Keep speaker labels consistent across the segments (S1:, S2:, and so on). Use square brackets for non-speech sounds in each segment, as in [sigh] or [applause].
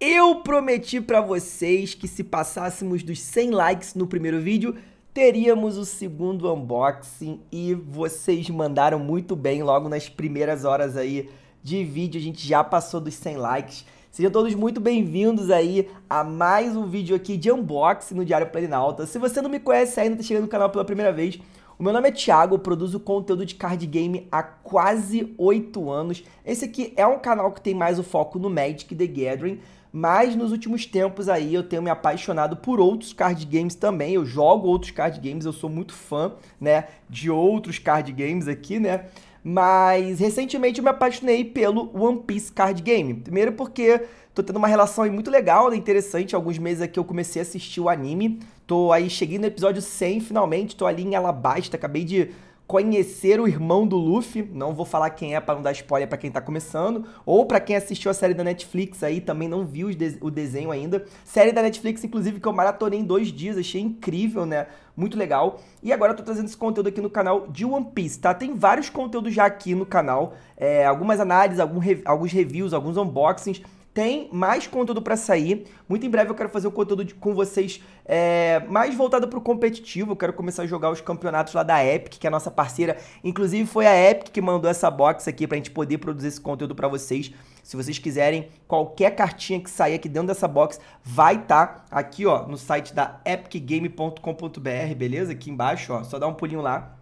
S1: Eu prometi para vocês que se passássemos dos 100 likes no primeiro vídeo, teríamos o segundo unboxing e vocês mandaram muito bem logo nas primeiras horas aí de vídeo, a gente já passou dos 100 likes. Sejam todos muito bem-vindos aí a mais um vídeo aqui de unboxing no Diário Alta Se você não me conhece ainda, tá chegando no canal pela primeira vez, o meu nome é Thiago, eu produzo conteúdo de card game há quase 8 anos. Esse aqui é um canal que tem mais o foco no Magic The Gathering, mas nos últimos tempos aí eu tenho me apaixonado por outros card games também. Eu jogo outros card games, eu sou muito fã, né, de outros card games aqui, né? Mas recentemente eu me apaixonei pelo One Piece Card Game. Primeiro porque tô tendo uma relação aí muito legal, né, interessante. Alguns meses aqui eu comecei a assistir o anime. Tô aí cheguei no episódio 100 finalmente, tô ali em Alabasta, acabei de conhecer o irmão do Luffy, não vou falar quem é para não dar spoiler para quem tá começando, ou para quem assistiu a série da Netflix aí também não viu o desenho ainda. Série da Netflix, inclusive, que eu maratonei em dois dias, achei incrível, né? Muito legal. E agora eu tô trazendo esse conteúdo aqui no canal de One Piece, tá? Tem vários conteúdos já aqui no canal, é, algumas análises, algum alguns reviews, alguns unboxings tem mais conteúdo para sair. Muito em breve eu quero fazer o um conteúdo de, com vocês é, mais voltado para o competitivo. Eu quero começar a jogar os campeonatos lá da Epic, que é a nossa parceira. Inclusive foi a Epic que mandou essa box aqui para a gente poder produzir esse conteúdo para vocês. Se vocês quiserem, qualquer cartinha que sair aqui dentro dessa box vai estar tá aqui ó no site da epicgame.com.br, beleza? Aqui embaixo, ó, só dá um pulinho lá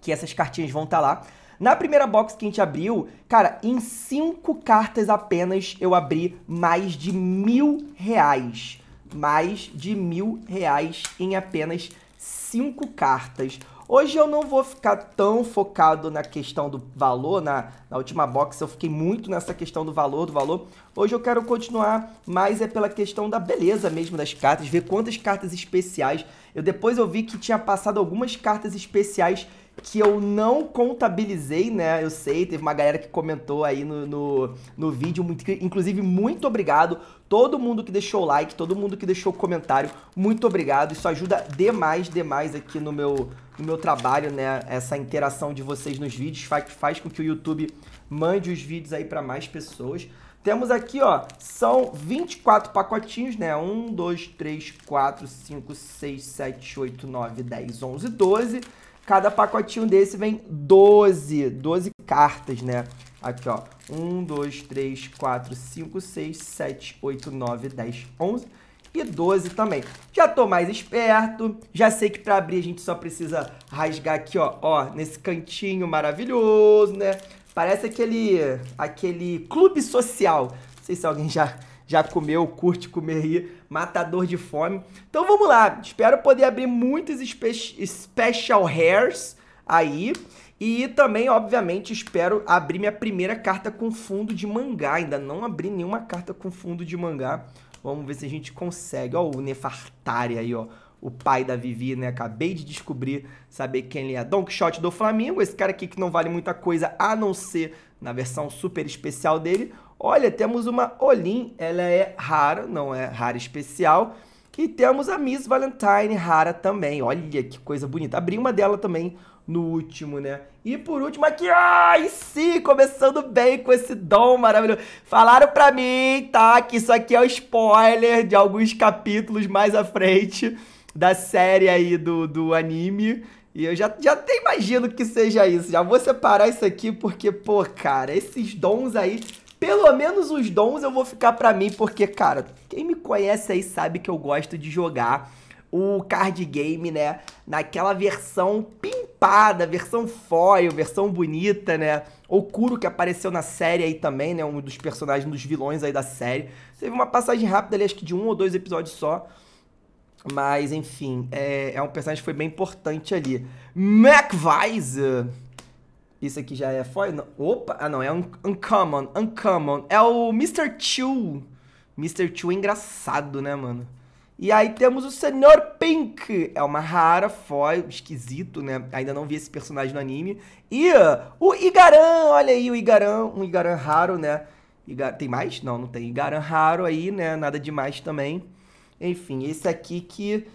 S1: que essas cartinhas vão estar tá lá. Na primeira box que a gente abriu, cara, em cinco cartas apenas eu abri mais de mil reais. Mais de mil reais em apenas cinco cartas. Hoje eu não vou ficar tão focado na questão do valor, na, na, última box eu fiquei muito nessa questão do valor, do valor. Hoje eu quero continuar mais é pela questão da beleza mesmo das cartas, ver quantas cartas especiais. Eu depois eu vi que tinha passado algumas cartas especiais que eu não contabilizei, né? Eu sei, teve uma galera que comentou aí no, no, no vídeo. Muito, inclusive, muito obrigado. Todo mundo que deixou o like, todo mundo que deixou o comentário, muito obrigado. Isso ajuda demais, demais aqui no meu, no meu trabalho, né? Essa interação de vocês nos vídeos faz, faz com que o YouTube mande os vídeos aí para mais pessoas. Temos aqui, ó, são 24 pacotinhos, né? 1, 2, 3, 4, 5, 6, 7, 8, 9, 10, 11, 12. Cada pacotinho desse vem 12, 12 cartas, né? Aqui, ó. 1, 2, 3, 4, 5, 6, 7, 8, 9, 10, 11 e 12 também. Já tô mais esperto, já sei que pra abrir a gente só precisa rasgar aqui, ó, ó, nesse cantinho maravilhoso, né? Parece aquele aquele clube social. Não sei se alguém já já comeu, curte comer aí, matador de fome. Então vamos lá, espero poder abrir muitos spe special hairs aí. E também, obviamente, espero abrir minha primeira carta com fundo de mangá. Ainda não abri nenhuma carta com fundo de mangá. Vamos ver se a gente consegue. Ó, o Nefartari aí, ó. O pai da Vivi, né? Acabei de descobrir, saber quem ele é. Don Quixote do Flamengo, esse cara aqui que não vale muita coisa a não ser na versão super especial dele. Olha, temos uma Olim, ela é rara, não é rara especial. E temos a Miss Valentine rara também. Olha que coisa bonita. Abri uma dela também no último, né? E por último aqui, ai, sim, começando bem com esse dom maravilhoso. Falaram pra mim, tá, que isso aqui é o um spoiler de alguns capítulos mais à frente da série aí do, do anime. E eu já, já até imagino que seja isso. Já vou separar isso aqui porque, pô, cara, esses dons aí pelo menos os dons eu vou ficar para mim, porque, cara, quem me conhece aí sabe que eu gosto de jogar o card game, né? Naquela versão pimpada, versão foil, versão bonita, né? ocuro que apareceu na série aí também, né? Um dos personagens, um dos vilões aí da série. Teve uma passagem rápida ali, acho que de um ou dois episódios só. Mas, enfim, é, é um personagem que foi bem importante ali. Weiser isso aqui já é foil? Não. Opa! Ah, não, é um Uncommon, Uncommon. É o Mr. Chu. Mr. Chu é engraçado, né, mano? E aí temos o Senhor Pink. É uma rara foil, esquisito, né? Ainda não vi esse personagem no anime. E uh, o Igaran, olha aí o Igaran, um Igaran raro, né? Tem mais? Não, não tem. Igaran raro aí, né? Nada demais também. Enfim, esse aqui que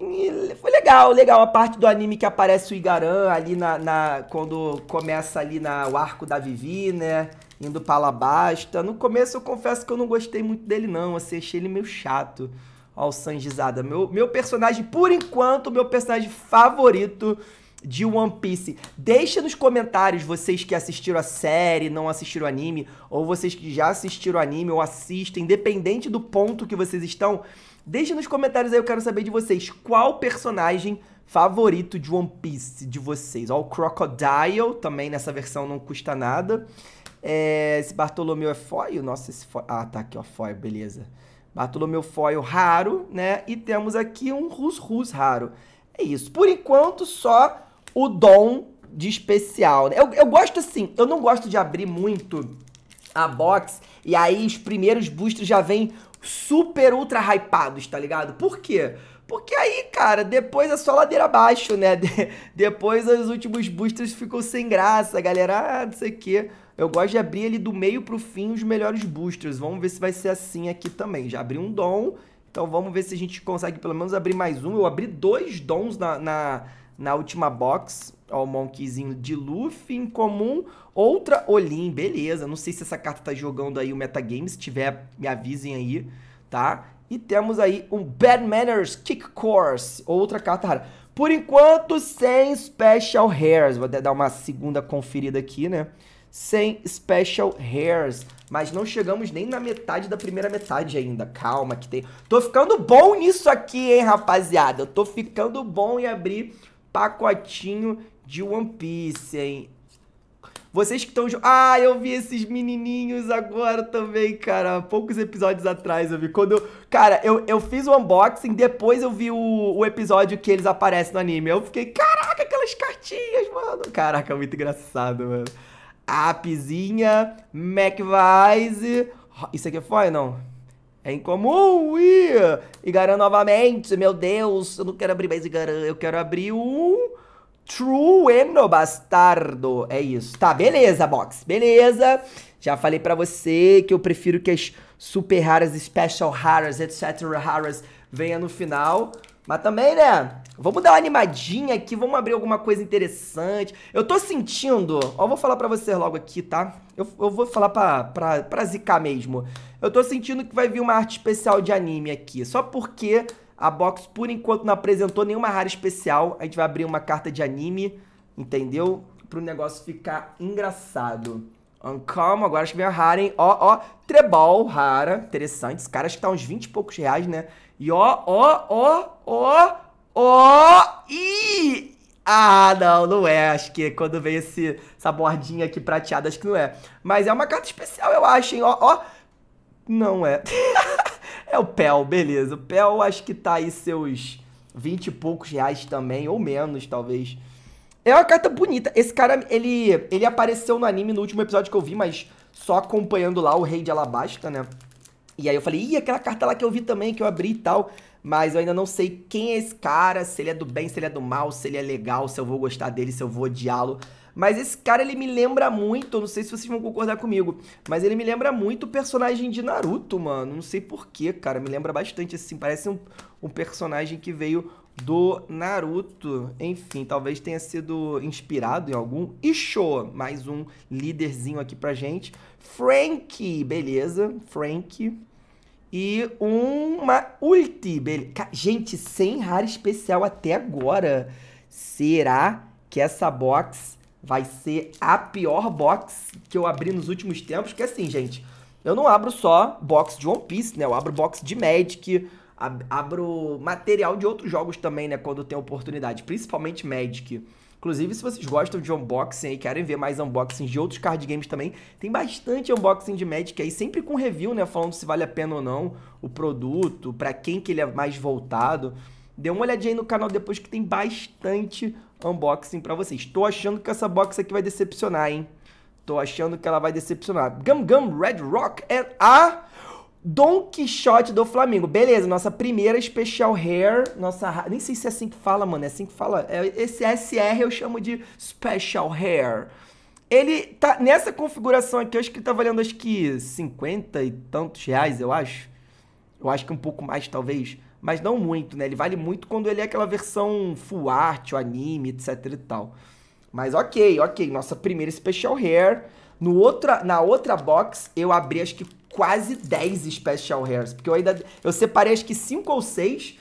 S1: e foi legal, legal. A parte do anime que aparece o Igaran ali na, na, Quando começa ali na, o arco da Vivi, né? Indo pra Alabasta. No começo eu confesso que eu não gostei muito dele, não. Assim, achei ele meio chato. Ó, o Sanjizada. Meu, meu personagem, por enquanto, meu personagem favorito de One Piece. Deixa nos comentários vocês que assistiram a série, não assistiram o anime, ou vocês que já assistiram o anime ou assistem, independente do ponto que vocês estão deixa nos comentários aí, eu quero saber de vocês qual personagem favorito de One Piece de vocês. Ó, o Crocodile também nessa versão não custa nada. É, esse Bartolomeu é foil? Nossa, esse foil... Ah, tá aqui, ó, foil, beleza. Bartolomeu foil raro, né? E temos aqui um Rus-Rus raro. É isso. Por enquanto, só o Dom de especial. Né? Eu, eu gosto assim, eu não gosto de abrir muito a box e aí os primeiros boosters já vem super ultra hypados, tá ligado? Por quê? Porque aí, cara, depois é só ladeira abaixo, né? [laughs] De depois os últimos boosters ficou sem graça, galera. Ah, não sei o quê. Eu gosto de abrir ali do meio pro fim os melhores boosters. Vamos ver se vai ser assim aqui também. Já abri um dom, então vamos ver se a gente consegue pelo menos abrir mais um. Eu abri dois dons na, na, na última box. Ó, o Monkeyzinho de Luffy em comum. Outra Olin, beleza. Não sei se essa carta tá jogando aí o metagame. Se tiver, me avisem aí, tá? E temos aí um Bad Manners Kick Course. Outra carta rara. Por enquanto, sem Special Hairs. Vou até dar uma segunda conferida aqui, né? Sem Special Hairs. Mas não chegamos nem na metade da primeira metade ainda. Calma que tem... Tô ficando bom nisso aqui, hein, rapaziada? Eu tô ficando bom em abrir pacotinho de One Piece, hein? Vocês que estão. Ah, eu vi esses menininhos agora também, cara. Poucos episódios atrás eu vi. Quando Cara, eu, eu fiz o unboxing, depois eu vi o, o episódio que eles aparecem no anime. Eu fiquei, caraca, aquelas cartinhas, mano. Caraca, muito engraçado, mano. apizinha MacVise. Isso aqui foi, não? É incomum, ia! Igaran novamente, meu Deus, eu não quero abrir mais Igarã. eu quero abrir um Trueno Bastardo. É isso. Tá, beleza, box. Beleza. Já falei para você que eu prefiro que as super raras, special raras, etc. raras venham no final. Mas também, né? Vamos dar uma animadinha aqui, vamos abrir alguma coisa interessante. Eu tô sentindo, ó, vou falar pra você logo aqui, tá? Eu, eu vou falar pra, pra, pra zicar mesmo. Eu tô sentindo que vai vir uma arte especial de anime aqui, só porque a box, por enquanto, não apresentou nenhuma rara especial. A gente vai abrir uma carta de anime, entendeu? Pro negócio ficar engraçado. Uncalm, agora acho que vem a rara, hein? Ó, ó, Trebol, rara. Interessante. Esse cara acho que tá uns 20 e poucos reais, né? E ó, ó, ó, ó, ó, e Ah, não, não é. Acho que quando veio esse, essa bordinha aqui prateada, acho que não é. Mas é uma carta especial, eu acho, hein? Ó, ó. Não é. [laughs] É o PEL, beleza. O PEL acho que tá aí seus vinte e poucos reais também, ou menos, talvez. É uma carta bonita. Esse cara, ele, ele apareceu no anime no último episódio que eu vi, mas só acompanhando lá o Rei de Alabasta, né? E aí eu falei, ih, aquela carta lá que eu vi também, que eu abri e tal. Mas eu ainda não sei quem é esse cara, se ele é do bem, se ele é do mal, se ele é legal, se eu vou gostar dele, se eu vou odiá-lo. Mas esse cara, ele me lembra muito, não sei se vocês vão concordar comigo, mas ele me lembra muito o personagem de Naruto, mano. Não sei porquê, cara. Me lembra bastante, assim. Parece um, um personagem que veio do Naruto. Enfim, talvez tenha sido inspirado em algum. E show! Mais um líderzinho aqui pra gente. Frank, beleza. Frank. E uma ulti, beleza. Gente, sem rara especial até agora. Será que essa box vai ser a pior box que eu abri nos últimos tempos. Porque assim, gente, eu não abro só box de One Piece, né? Eu abro box de Magic, abro material de outros jogos também, né? Quando tem oportunidade, principalmente Magic. Inclusive, se vocês gostam de unboxing e querem ver mais unboxings de outros card games também, tem bastante unboxing de Magic aí, sempre com review, né? Falando se vale a pena ou não o produto, para quem que ele é mais voltado. Dê uma olhadinha aí no canal depois que tem bastante unboxing para vocês. Tô achando que essa box aqui vai decepcionar, hein? Tô achando que ela vai decepcionar. Gum Gum Red Rock é a Don Quixote do Flamengo. Beleza, nossa primeira Special Hair, nossa... Nem sei se é assim que fala, mano, é assim que fala. É esse SR eu chamo de Special Hair. Ele tá nessa configuração aqui, eu acho que ele tá valendo acho que 50 e tantos reais, eu acho. Eu acho que um pouco mais, talvez mas não muito, né? Ele vale muito quando ele é aquela versão full art, o anime, etc e tal. Mas ok, ok, nossa primeira Special Hair. No outra, na outra box, eu abri acho que quase 10 Special Hairs, porque eu ainda eu separei acho que 5 ou 6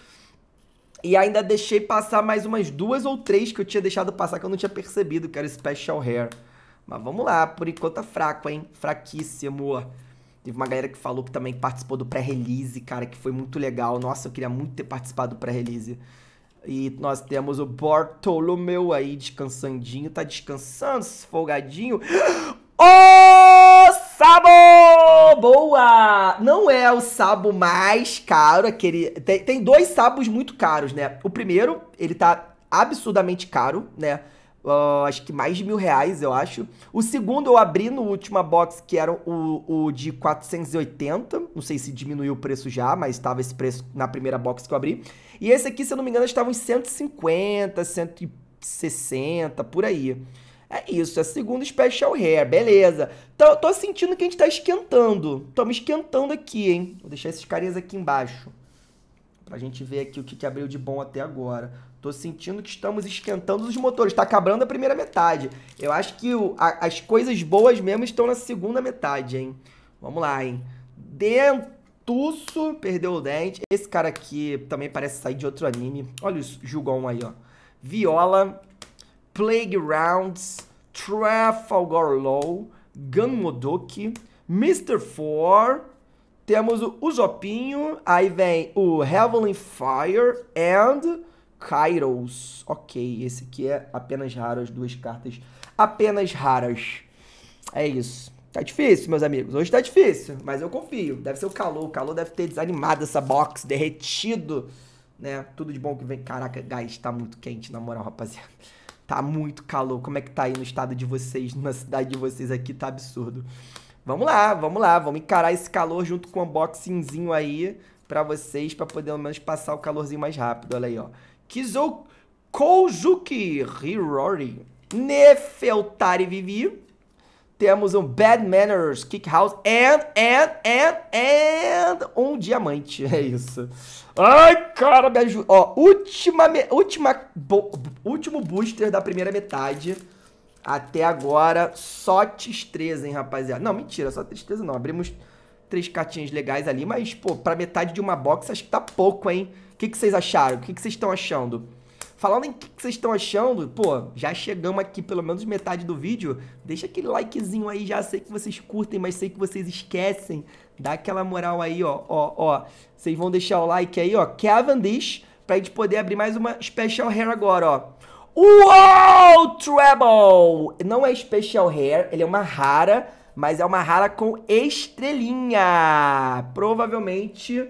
S1: e ainda deixei passar mais umas duas ou três que eu tinha deixado passar que eu não tinha percebido que era Special Hair. Mas vamos lá, por enquanto tá fraco, hein? Fraquíssimo. Teve uma galera que falou que também participou do pré-release, cara, que foi muito legal. Nossa, eu queria muito ter participado do pré-release. E nós temos o Bartolomeu aí descansandinho, tá descansando, folgadinho. O [gasps] Sabo! Boa! Não é o Sabo mais caro, aquele... Tem, tem dois Sabos muito caros, né? O primeiro, ele tá absurdamente caro, né? uh, acho que mais de mil reais, eu acho. O segundo eu abri no última box, que era o, o de 480. Não sei se diminuiu o preço já, mas estava esse preço na primeira box que eu abri. E esse aqui, se eu não me engano, estava uns 150, 160, por aí. É isso, é segundo Special Hair, beleza. Tô, tô sentindo que a gente tá esquentando. Tô me esquentando aqui, hein? Vou deixar esses carinhas aqui embaixo. Pra gente ver aqui o que, que abriu de bom até agora. Tô sentindo que estamos esquentando os motores. Tá acabando a primeira metade. Eu acho que o, a, as coisas boas mesmo estão na segunda metade, hein? Vamos lá, hein? Dentuço perdeu o dente. Esse cara aqui também parece sair de outro anime. Olha o Jugon aí, ó. Viola, Playgrounds, Trafalgar Law, Ganmodoki, Mr. Four. Temos o zopinho Aí vem o Heavenly Fire and... Kairos. Ok, esse aqui é apenas raro, as duas cartas apenas raras. É isso. Tá difícil, meus amigos. Hoje tá difícil, mas eu confio. Deve ser o calor. O calor deve ter desanimado essa box, derretido, né? Tudo de bom que vem. Caraca, gás, tá muito quente, na moral, rapaziada. Tá muito calor. Como é que tá aí no estado de vocês, na cidade de vocês aqui? Tá absurdo. Vamos lá, vamos lá. Vamos encarar esse calor junto com o unboxingzinho aí pra vocês, pra poder, pelo menos, passar o calorzinho mais rápido. Olha aí, ó. Kizou Kouzuki Hirori. Nefeltari Vivi. Temos um Bad Manners, Kick House, and, and, and, and um diamante. [laughs] É isso. Ai, cara, me ajuda. Ó, última, última, último booster da primeira metade. Até agora, só tristeza, hein, rapaziada. Não, mentira, só tristeza não. Abrimos três cartinhas legais ali, mas, pô, pra metade de uma box acho que tá pouco, hein? O que, que vocês acharam? O que, que vocês estão achando? Falando em que, que vocês estão achando, pô, já chegamos aqui pelo menos metade do vídeo. Deixa aquele likezinho aí, já sei que vocês curtem, mas sei que vocês esquecem. Dá aquela moral aí, ó, ó, ó. Vocês vão deixar o like aí, ó, Cavendish, pra gente poder abrir mais uma Special Hair agora, ó. Uou, Treble! Não é Special Hair, ele é uma rara, mas é uma rara com estrelinha. Provavelmente.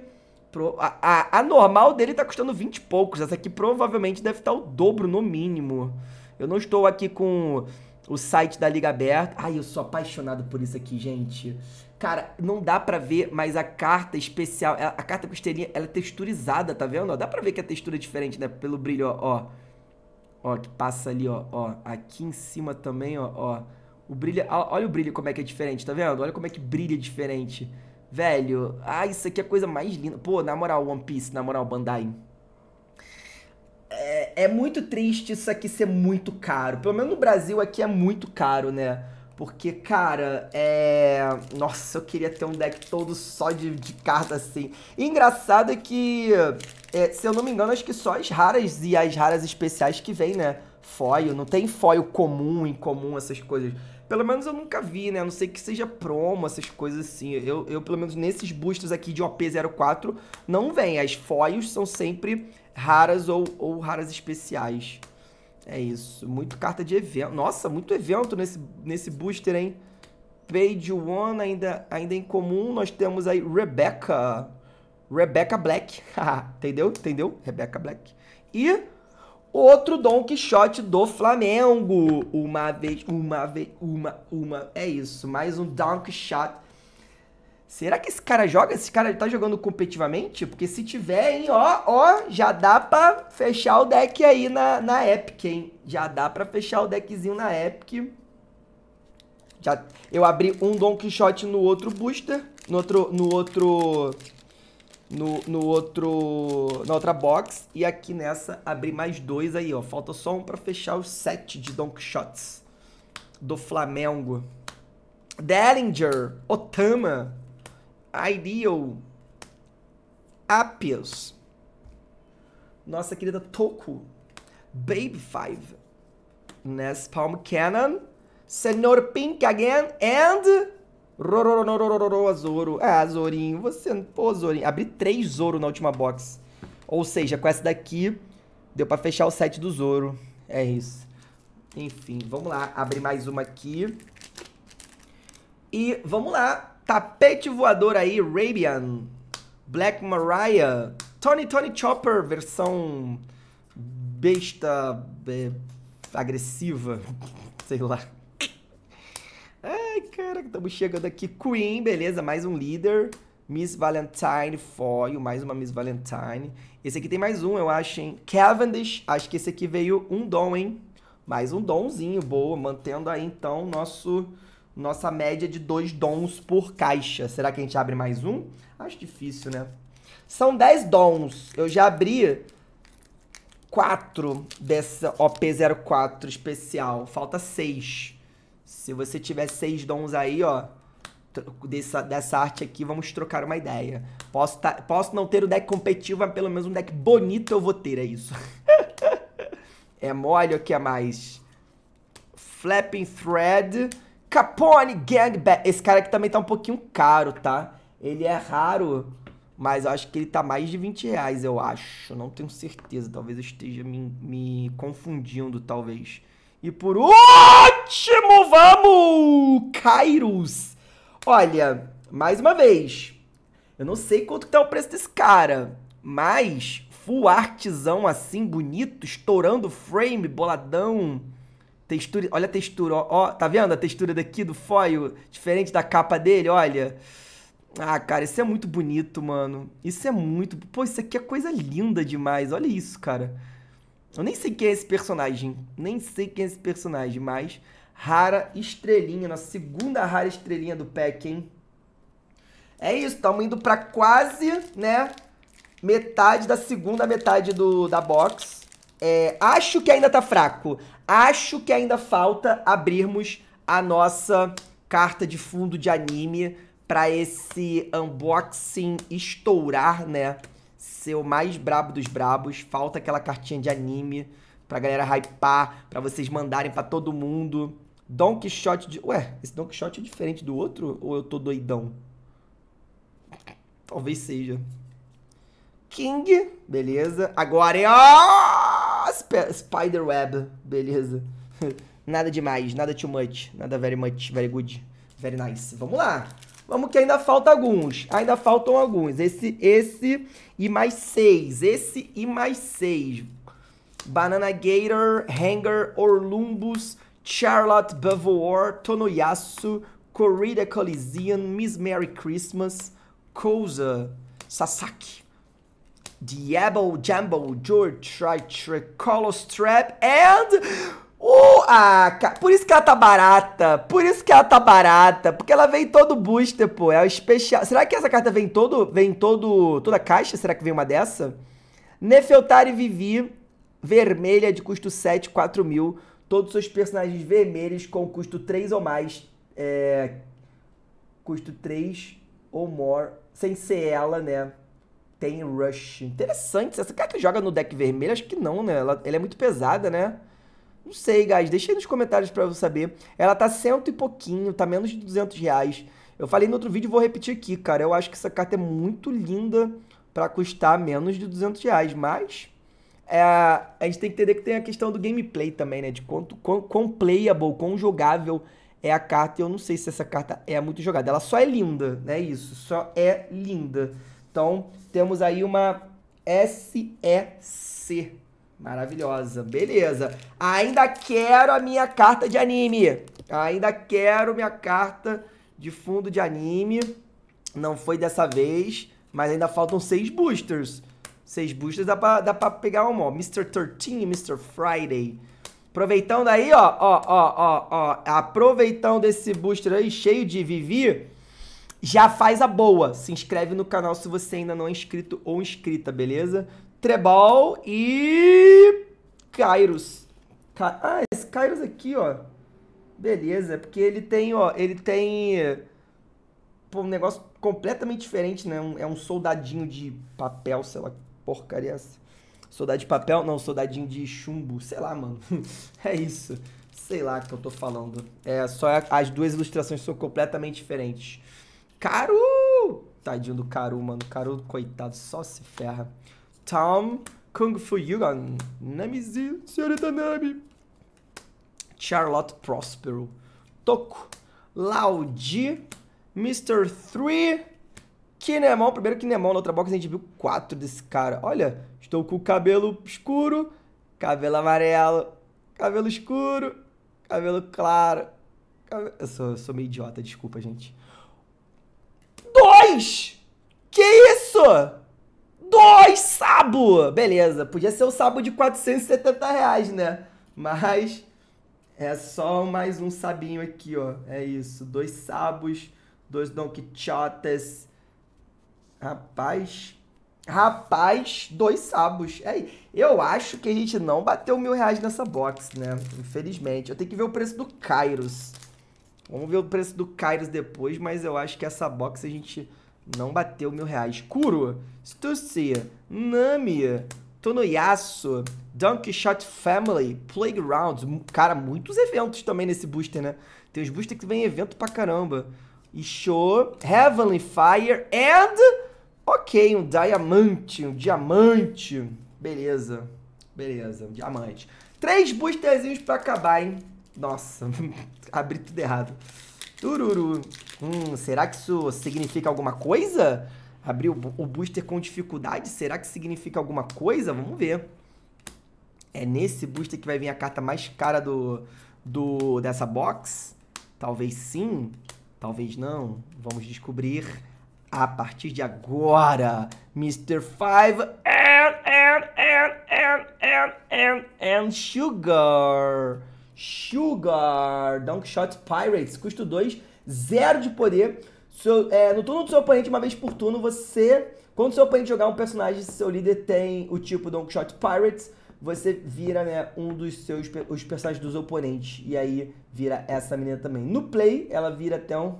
S1: A, a, a, normal dele tá custando 20 e poucos. Essa aqui provavelmente deve estar tá o dobro, no mínimo. Eu não estou aqui com o site da Liga Aberta. Ai, eu sou apaixonado por isso aqui, gente. Cara, não dá pra ver, mas a carta especial... A carta com estrelinha, ela é texturizada, tá vendo? Ó, dá pra ver que a textura é diferente, né? Pelo brilho, ó. Ó, ó que passa ali, ó, ó. Aqui em cima também, ó, ó. O brilho, é, olha o brilho como é que é diferente, tá vendo? Olha como é que brilha diferente. Velho, ah, isso aqui é a coisa mais linda. Pô, na moral, One Piece, na moral, Bandai. É, é muito triste isso aqui ser muito caro. Pelo menos no Brasil aqui é muito caro, né? Porque, cara, é. Nossa, eu queria ter um deck todo só de, de carta assim. E engraçado é que, é, se eu não me engano, acho que só as raras e as raras especiais que vem, né? Foil. Não tem foil comum, em comum essas coisas. Pelo menos eu nunca vi, né? A não sei que seja promo, essas coisas assim. Eu, eu pelo menos nesses bustos aqui de OP04, não vem. As foios são sempre raras ou, ou raras especiais. É isso. Muito carta de evento. Nossa, muito evento nesse, nesse booster, hein? Page One ainda, ainda em comum. Nós temos aí Rebecca. Rebecca Black. [laughs] Entendeu? Entendeu? Rebecca Black. E Outro Don Quixote do Flamengo. Uma vez, uma vez, uma, uma. É isso, mais um Don Quixote. Será que esse cara joga? Esse cara tá jogando competitivamente? Porque se tiver, hein, ó, ó, já dá pra fechar o deck aí na, na Epic, hein? Já dá pra fechar o deckzinho na Epic. Já, eu abri um Don Quixote no outro booster, no outro, no outro no, no outro, na outra box. E aqui nessa, abri mais dois aí, ó. Falta só um para fechar os sete de Don shots do Flamengo. Dellinger, Otama, Ideal, Apius, nossa querida Toku, Baby Five, Ness Palm Cannon, Senor Pink again, and Rorororororororô, Azoro. Ah, Zorinho, você... Pô, Zorinho. Abri três Zoro na última box. Ou seja, com essa daqui, deu pra fechar o set do Zoro. É isso. Enfim, vamos lá. Abrir mais uma aqui. E vamos lá. Tapete voador aí, Rabian. Black Mariah. Tony Tony Chopper, versão besta, agressiva, sei lá. Ai, que estamos chegando aqui. Queen, beleza, mais um líder. Miss Valentine Foil, mais uma Miss Valentine. Esse aqui tem mais um, eu acho, hein? Cavendish, acho que esse aqui veio um dom, hein? Mais um donzinho, boa, mantendo aí então nosso nossa média de dois dons por caixa. Será que a gente abre mais um? Acho difícil, né? São 10 dons. Eu já abri quatro dessa OP04 especial. Falta seis. Se você tiver seis dons aí, ó, dessa, dessa arte aqui, vamos trocar uma ideia. Posso, tá, posso não ter o deck competitivo, mas pelo menos um deck bonito eu vou ter, é isso. [laughs] é mole o que é mais? Flapping Thread, Capone Gangbang. Esse cara aqui também tá um pouquinho caro, tá? Ele é raro, mas eu acho que ele tá mais de 20 reais, eu acho. Não tenho certeza, talvez eu esteja me, me confundindo, talvez. E por último, vamos! Kairos! Olha, mais uma vez, eu não sei quanto que tá o preço desse cara, mas full artzão assim, bonito, estourando frame, boladão. Textura, olha a textura, ó, ó, tá vendo a textura daqui do foil? Diferente da capa dele, olha. Ah, cara, isso é muito bonito, mano. Isso é muito. Pô, isso aqui é coisa linda demais. Olha isso, cara. Eu nem sei quem é esse personagem. Nem sei quem é esse personagem, mas. Rara estrelinha, nossa segunda rara estrelinha do pack, hein? É isso, estamos indo para quase, né? Metade da segunda metade do, da box. É, acho que ainda tá fraco. Acho que ainda falta abrirmos a nossa carta de fundo de anime para esse unboxing estourar, né? ser o mais brabo dos brabos. Falta aquela cartinha de anime pra galera hypar, pra vocês mandarem para todo mundo. Don Quixote de. Ué, esse Don Quixote é diferente do outro? Ou eu tô doidão? Talvez seja. King, beleza. Agora é. Oh! Sp Spiderweb, beleza. [laughs] nada demais, nada too much, nada very much, very good, very nice. Vamos lá. Vamos que ainda falta alguns. Ainda faltam alguns. Esse, esse e mais seis. Esse e mais seis. Banana Gator, Hanger, Orlumbus, Charlotte Beauvoir, Tonoyasu, Corrida Coliseum, Miss Merry Christmas, Kosa Sasaki, Diablo Jambo, George Try Tricolos Trap, and... Uh, ah, por isso que ela tá barata. Por isso que ela tá barata. Porque ela vem todo booster, pô. É o especial. Será que essa carta vem todo. Vem todo. toda caixa? Será que vem uma dessa? Nefeltari Vivi, vermelha, de custo 7, 4 mil. Todos os seus personagens vermelhos com custo 3 ou mais. É, custo 3 ou more. Sem ser ela, né? Tem Rush. Interessante. Essa carta joga no deck vermelho? Acho que não, né? Ela, ela é muito pesada, né? Não sei, guys. Deixa aí nos comentários pra eu saber. Ela tá cento e pouquinho, tá menos de 200 reais. Eu falei no outro vídeo vou repetir aqui, cara. Eu acho que essa carta é muito linda para custar menos de 200 reais, mas... É, a gente tem que entender que tem a questão do gameplay também, né? De quanto, quão, quão playable, quão jogável é a carta. E eu não sei se essa carta é muito jogada. Ela só é linda, né? Isso, só é linda. Então, temos aí uma SEC Maravilhosa. Beleza. Ainda quero a minha carta de anime. Ainda quero minha carta de fundo de anime. Não foi dessa vez, mas ainda faltam seis boosters. Seis boosters dá pra, dá pra pegar uma, ó. Mr. 13 e Mr. Friday. Aproveitando aí, ó, ó, ó, ó, ó. Aproveitando esse booster aí cheio de Vivi, já faz a boa. Se inscreve no canal se você ainda não é inscrito ou inscrita, beleza? Trebal e Kairos. Ka ah, esse Kairos aqui, ó. Beleza, é porque ele tem, ó, ele tem pô, um negócio completamente diferente, né? Um, é um soldadinho de papel, sei lá, porcaria é essa. Soldado de papel? Não, soldadinho de chumbo. Sei lá, mano. [laughs] é isso. Sei lá o que eu tô falando. É, só as duas ilustrações são completamente diferentes. Caru! Tadinho do Caru, mano. Caru, coitado, só se ferra. Tom, Kung Fu Yugan, Namizi, Senhorita Nami, Charlotte Prospero, Toco, Laudi, Mr. Three, Kinemon, primeiro Kinemon, na outra box a gente viu quatro desse cara. Olha, estou com o cabelo escuro, cabelo amarelo, cabelo escuro, cabelo claro. Cabelo... Eu, sou, eu sou meio idiota, desculpa, gente. Dois! Que isso? Sabo, beleza, podia ser o Sabo de 470 reais, né? Mas é só mais um sabinho aqui, ó. É isso, dois sabos, dois Don Quixotes. Rapaz, rapaz, dois sabos. É, eu acho que a gente não bateu mil reais nessa box, né? Infelizmente. Eu tenho que ver o preço do Kairos. Vamos ver o preço do Kairos depois, mas eu acho que essa box a gente não bateu mil reais. Kuro, Stussy, Nami, Tonoyasu, Donkey Shot Family, Playground. Cara, muitos eventos também nesse booster, né? Tem os boosters que vem evento pra caramba. E show, Heavenly Fire and... Ok, um diamante, um diamante. Beleza, beleza, um diamante. Três boosterzinhos pra acabar, hein? Nossa, [laughs] abri tudo errado. Tururu. Hum, será que isso significa alguma coisa? Abrir o booster com dificuldade, será que significa alguma coisa? Vamos ver. É nesse booster que vai vir a carta mais cara do, do dessa box? Talvez sim, talvez não. Vamos descobrir a partir de agora. Mr. Five and, and, and, and, and, and, and Sugar. Sugar. Dunk Shot Pirates. Custo 2 zero de poder. Seu, é, no turno do seu oponente, uma vez por turno, você. Quando seu oponente jogar um personagem, seu líder tem o tipo Don Quixote Pirates, você vira né, um dos seus os personagens dos oponentes. E aí vira essa menina também. No play, ela vira até um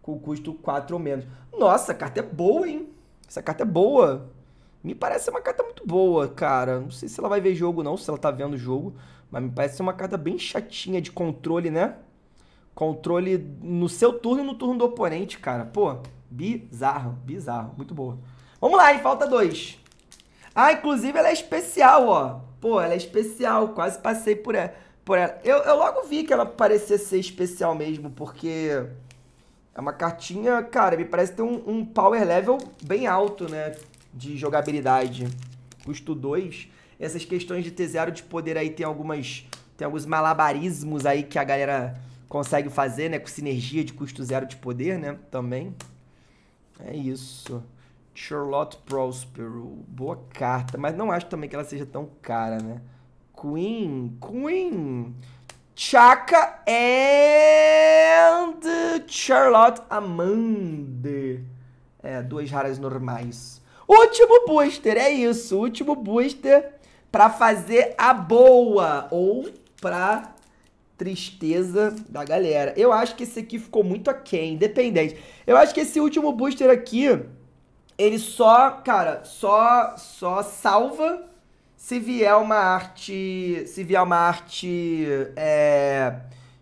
S1: com custo 4 ou menos. Nossa, a carta é boa, hein? Essa carta é boa. Me parece uma carta muito boa, cara. Não sei se ela vai ver jogo, não, se ela tá vendo o jogo. Mas me parece ser uma carta bem chatinha de controle, né? Controle no seu turno e no turno do oponente, cara. Pô, bizarro, bizarro. Muito boa. Vamos lá, hein? Falta dois. Ah, inclusive ela é especial, ó. Pô, ela é especial. Quase passei por ela. Por ela. Eu, eu logo vi que ela parecia ser especial mesmo, porque é uma cartinha, cara, me parece ter um, um power level bem alto, né? De jogabilidade. Custo 2. Essas questões de T0 de poder aí tem algumas. Tem alguns malabarismos aí que a galera consegue fazer, né? Com sinergia de custo zero de poder, né? Também. É isso. Charlotte Prospero. Boa carta. Mas não acho também que ela seja tão cara, né? Queen. Queen. Chaka and Charlotte Amanda. É, duas raras normais. Último booster, é isso. Último booster pra fazer a boa. Ou pra tristeza da galera. Eu acho que esse aqui ficou muito aquém, independente. Eu acho que esse último booster aqui, ele só, cara, só, só salva se vier uma arte, se vier uma arte é,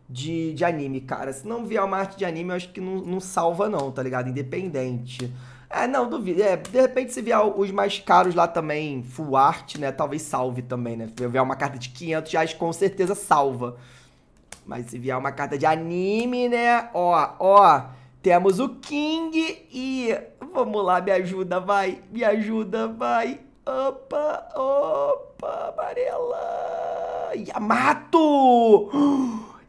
S1: de, de anime, cara. Se não vier uma arte de anime, eu acho que não, não salva não, tá ligado? Independente. É, não, duvido. É, de repente, se vier os mais caros lá também, full art, né? Talvez salve também, né? Se vier uma carta de 500 reais, com certeza salva. Mas se vier uma carta de anime, né? Ó, ó. Temos o King e. Vamos lá, me ajuda, vai. Me ajuda, vai. Opa, opa, amarela. Yamato!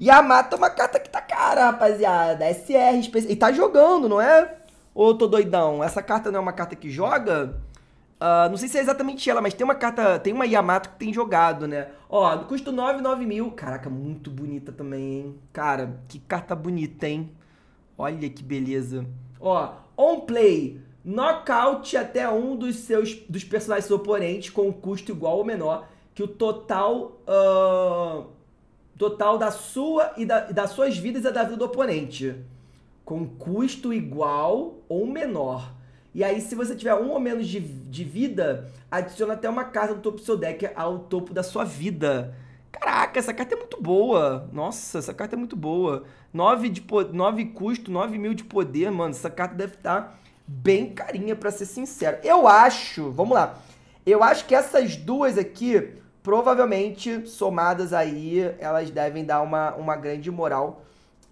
S1: Yamato é uma carta que tá cara, rapaziada. SR, especial, e tá jogando, não é? Ô, tô doidão. Essa carta não é uma carta que joga? Uh, não sei se é exatamente ela, mas tem uma carta. Tem uma Yamato que tem jogado, né? Ó, custo 9, 9 mil. Caraca, muito bonita também, hein? Cara, que carta bonita, hein? Olha que beleza. Ó, on play. Knockout até um dos seus dos personagens oponentes com um custo igual ou menor que o total uh, total da sua e da, das suas vidas e da vida do oponente com custo igual ou menor. E aí, se você tiver um ou menos de, de vida, adiciona até uma carta do topo do seu deck ao topo da sua vida. Caraca, essa carta é muito boa. Nossa, essa carta é muito boa. 9, de, 9 custo, 9 mil de poder, mano. Essa carta deve estar tá bem carinha, para ser sincero. Eu acho, vamos lá. Eu acho que essas duas aqui, provavelmente, somadas aí, elas devem dar uma, uma grande moral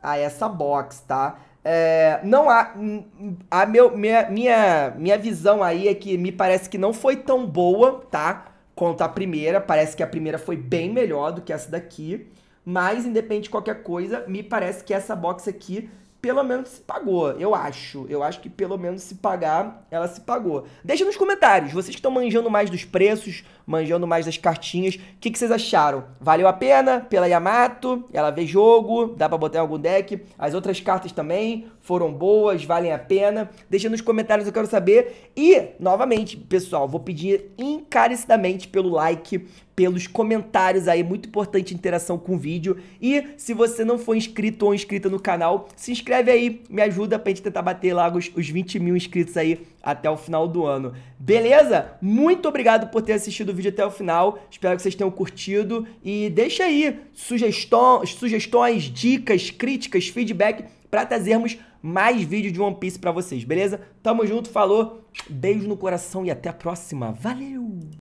S1: a essa box, tá? É, não há. Hum, a meu, minha, minha, minha visão aí é que me parece que não foi tão boa, tá? Quanto a primeira. Parece que a primeira foi bem melhor do que essa daqui. Mas, independente de qualquer coisa, me parece que essa box aqui pelo menos se pagou, eu acho. Eu acho que pelo menos se pagar, ela se pagou. Deixa nos comentários, vocês que estão manjando mais dos preços, manjando mais das cartinhas, o que, que, vocês acharam? Valeu a pena pela Yamato? Ela vê jogo, dá pra botar em algum deck? As outras cartas também? foram boas, valem a pena? Deixa nos comentários, eu quero saber. E, novamente, pessoal, vou pedir encarecidamente pelo like, pelos comentários aí, muito importante a interação com o vídeo. E se você não for inscrito ou inscrita no canal, se inscreve aí, me ajuda pra gente tentar bater lá os, os 20 mil inscritos aí até o final do ano. Beleza? Muito obrigado por ter assistido o vídeo até o final, espero que vocês tenham curtido e deixa aí sugestões, sugestões dicas, críticas, feedback para trazermos mais vídeo de One Piece para vocês, beleza? Tamo junto, falou, beijo no coração e até a próxima. Valeu!